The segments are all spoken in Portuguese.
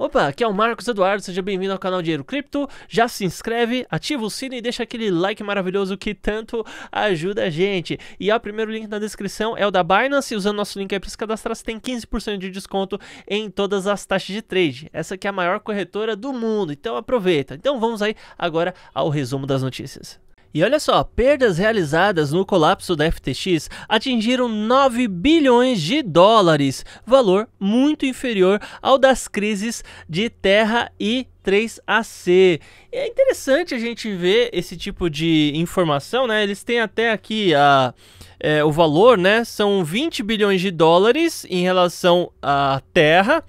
Opa, aqui é o Marcos Eduardo, seja bem-vindo ao canal Dinheiro Cripto. Já se inscreve, ativa o sino e deixa aquele like maravilhoso que tanto ajuda a gente. E ó, o primeiro link na descrição é o da Binance. Usando nosso link aí para se cadastrar, você tem 15% de desconto em todas as taxas de trade. Essa aqui é a maior corretora do mundo, então aproveita. Então vamos aí agora ao resumo das notícias. E olha só, perdas realizadas no colapso da FTX atingiram 9 bilhões de dólares, valor muito inferior ao das crises de terra e 3AC. É interessante a gente ver esse tipo de informação, né? Eles têm até aqui a, é, o valor, né? São 20 bilhões de dólares em relação à terra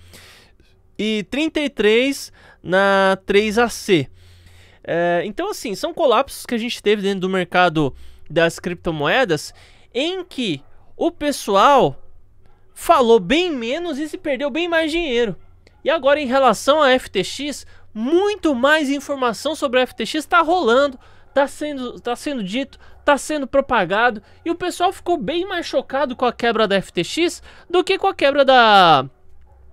e 33 na 3AC. É, então, assim, são colapsos que a gente teve dentro do mercado das criptomoedas em que o pessoal falou bem menos e se perdeu bem mais dinheiro. E agora, em relação à FTX, muito mais informação sobre a FTX está rolando, está sendo, tá sendo dito, está sendo propagado. E o pessoal ficou bem mais chocado com a quebra da FTX do que com a quebra da.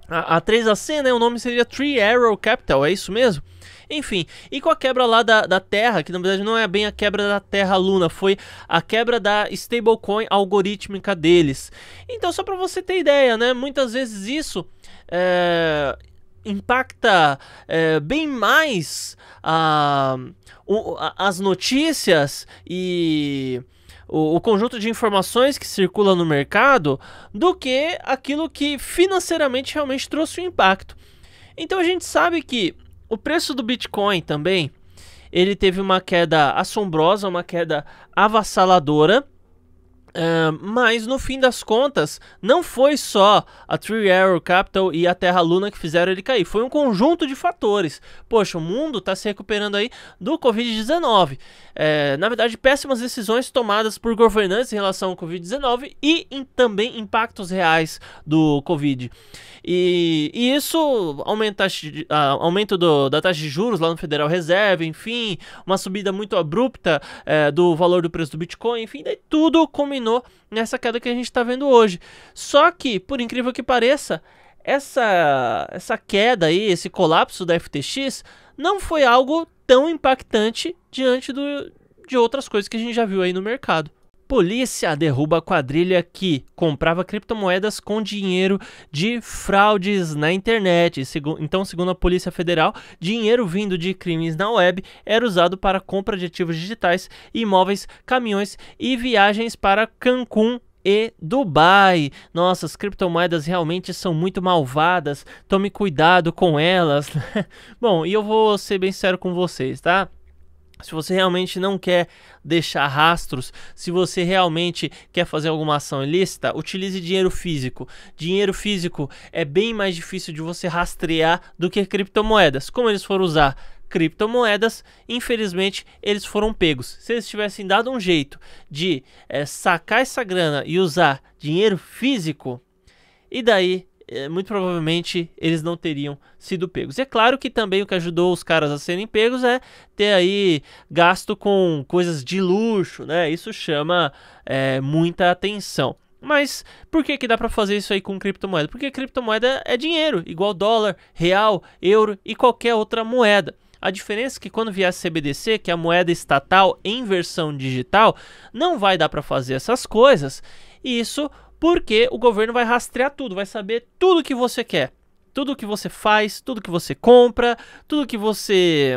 A, a 3AC, né? O nome seria Three Arrow Capital, é isso mesmo? Enfim, e com a quebra lá da, da Terra, que na verdade não é bem a quebra da Terra Luna, foi a quebra da stablecoin algorítmica deles. Então, só para você ter ideia, né? Muitas vezes isso é, impacta é, bem mais a, o, a, as notícias e o, o, conjunto de informações que circula no mercado do que aquilo que financeiramente realmente trouxe o um impacto. Então a gente sabe que o preço do Bitcoin também, ele teve uma queda assombrosa, uma queda avassaladora mas no fim das contas, não foi só a Three Arrow Capital e a Terra Luna que fizeram ele cair, foi um conjunto de fatores. Poxa, o mundo está se recuperando aí do Covid-19. É, na verdade, péssimas decisões tomadas por governantes em relação ao Covid-19 e em, também impactos reais do Covid. E, e isso aumenta a, aumento do, da taxa de juros lá no Federal Reserve, enfim, uma subida muito abrupta é, do valor do preço do Bitcoin, enfim, daí tudo combinou culminou nessa queda que a gente está vendo hoje. Só que, por incrível que pareça, essa, essa queda aí, esse colapso da FTX, não foi algo tão impactante diante do, de outras coisas que a gente já viu aí no mercado. Polícia derruba a quadrilha que comprava criptomoedas com dinheiro de fraudes na internet. Então, segundo a Polícia Federal, dinheiro vindo de crimes na web era usado para compra de ativos digitais, imóveis, caminhões e viagens para Cancún e Dubai. Nossas criptomoedas realmente são muito malvadas. Tome cuidado com elas. Bom, e eu vou ser bem sério com vocês, tá? Se você realmente não quer deixar rastros, se você realmente quer fazer alguma ação ilícita, utilize dinheiro físico. Dinheiro físico é bem mais difícil de você rastrear do que criptomoedas. Como eles foram usar? criptomoedas, infelizmente eles foram pegos. Se eles tivessem dado um jeito de é, sacar essa grana e usar dinheiro físico, e daí eh, muito provavelmente eles não teriam sido pegos. E é claro que também o que ajudou os caras a serem pegos é ter aí gasto com coisas de luxo, né? Isso chama é, muita atenção. Mas por que, que dá para fazer isso aí com criptomoeda? Porque criptomoeda é dinheiro, igual dólar, real, euro e qualquer outra moeda. A diferença é que quando vier a CBDC, que é a moeda estatal em versão digital, não vai dar para fazer essas coisas. E isso porque o governo vai rastrear tudo, vai saber tudo que você quer, tudo que você faz, tudo que você compra, tudo que você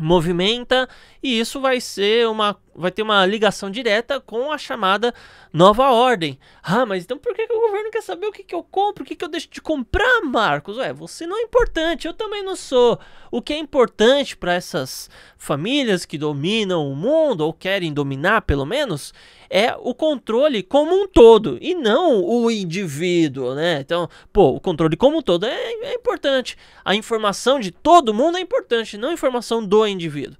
movimenta, e isso vai ser uma vai ter uma ligação direta com a chamada nova ordem. Ah, mas então por que, que o governo quer saber o que, que eu compro, o que, que eu deixo de comprar, Marcos? Ué, você não é importante, eu também não sou. O que é importante para essas famílias que dominam o mundo, ou querem dominar pelo menos, é o controle como um todo e não o indivíduo, né? Então, pô, o controle como um todo é, é importante. A informação de todo mundo é importante, não a informação do indivíduo.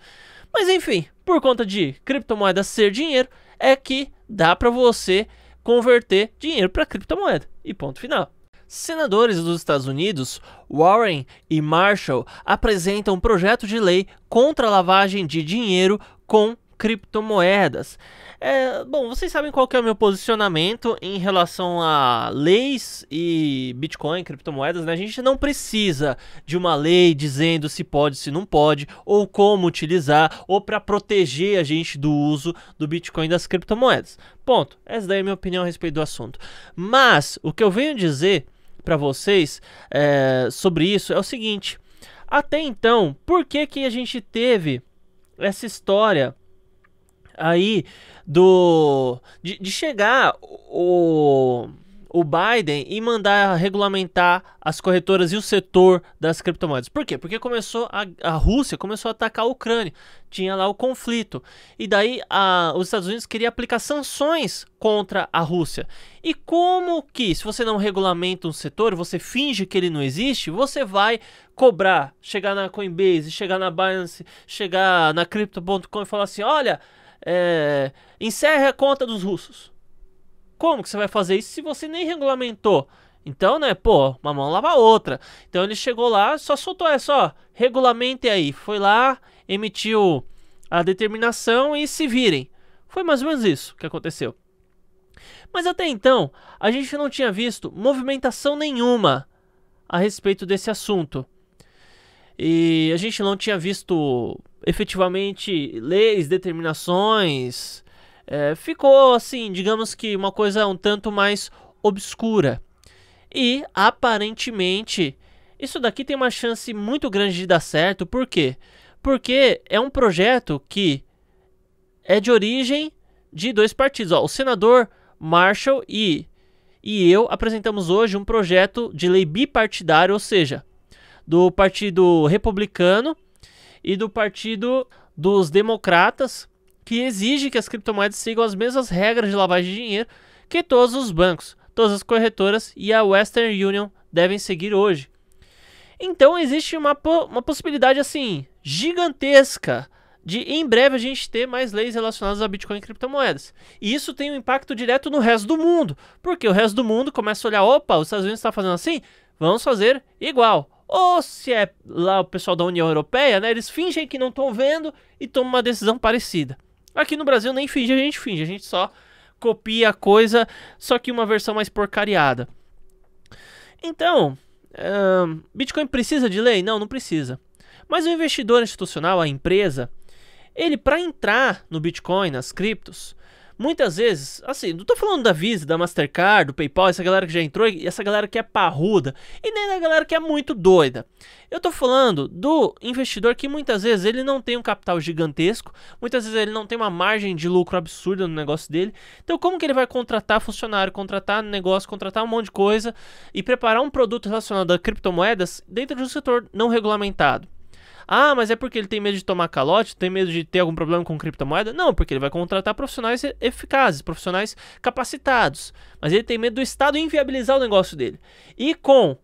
Mas enfim, por conta de criptomoeda ser dinheiro, é que dá para você converter dinheiro para criptomoeda. E ponto final. Senadores dos Estados Unidos, Warren e Marshall, apresentam um projeto de lei contra a lavagem de dinheiro com criptomoedas. É, bom, vocês sabem qual é o meu posicionamento em relação a leis e Bitcoin, criptomoedas, né? A gente não precisa de uma lei dizendo se pode, se não pode, ou como utilizar, ou para proteger a gente do uso do Bitcoin e das criptomoedas. Ponto. Essa daí é a minha opinião a respeito do assunto. Mas o que eu venho dizer para vocês é, sobre isso é o seguinte. Até então, por que, que a gente teve essa história aí do de, de chegar o o Biden e mandar regulamentar as corretoras e o setor das criptomoedas. Por quê? Porque começou a, a Rússia começou a atacar a Ucrânia, tinha lá o conflito. E daí a, os Estados Unidos queria aplicar sanções contra a Rússia. E como que, se você não regulamenta um setor, você finge que ele não existe, você vai cobrar, chegar na Coinbase, chegar na Binance, chegar na Crypto.com e falar assim: olha é, encerre a conta dos russos. Como que você vai fazer isso se você nem regulamentou? Então, né, pô, uma mão lava a outra. Então ele chegou lá, só soltou essa, ó, regulamente aí. Foi lá, emitiu a determinação e se virem. Foi mais ou menos isso que aconteceu. Mas até então, a gente não tinha visto movimentação nenhuma a respeito desse assunto. E a gente não tinha visto efetivamente leis, determinações. É, ficou assim, digamos que uma coisa um tanto mais obscura. E aparentemente isso daqui tem uma chance muito grande de dar certo, por quê? Porque é um projeto que é de origem de dois partidos. Ó, o senador Marshall e, e eu apresentamos hoje um projeto de lei bipartidário, ou seja, do Partido Republicano e do Partido dos Democratas, que exige que as criptomoedas sigam as mesmas regras de lavagem de dinheiro que todos os bancos, todas as corretoras e a Western Union devem seguir hoje. Então existe uma, uma possibilidade assim gigantesca de em breve a gente ter mais leis relacionadas a Bitcoin e criptomoedas. E isso tem um impacto direto no resto do mundo, porque o resto do mundo começa a olhar, opa, os Estados Unidos está fazendo assim, vamos fazer igual. Ou se é lá o pessoal da União Europeia, né? Eles fingem que não estão vendo e tomam uma decisão parecida. Aqui no Brasil nem finge, a gente finge, a gente só copia a coisa, só que uma versão mais porcariada. Então, Bitcoin precisa de lei? Não, não precisa. Mas o investidor institucional, a empresa, ele para entrar no Bitcoin, nas criptos, muitas vezes, assim, não tô falando da Visa, da Mastercard, do PayPal, essa galera que já entrou e essa galera que é parruda, e nem da galera que é muito doida. Eu tô falando do investidor que muitas vezes ele não tem um capital gigantesco, muitas vezes ele não tem uma margem de lucro absurda no negócio dele. Então, como que ele vai contratar funcionário, contratar negócio, contratar um monte de coisa e preparar um produto relacionado a criptomoedas dentro de um setor não regulamentado? Ah, mas é porque ele tem medo de tomar calote, tem medo de ter algum problema com criptomoeda? Não, porque ele vai contratar profissionais eficazes, profissionais capacitados. Mas ele tem medo do Estado inviabilizar o negócio dele. E com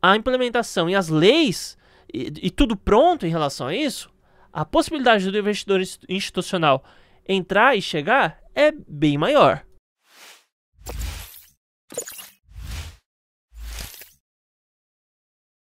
a implementação e as leis e, e tudo pronto em relação a isso, a possibilidade do investidor institucional entrar e chegar é bem maior.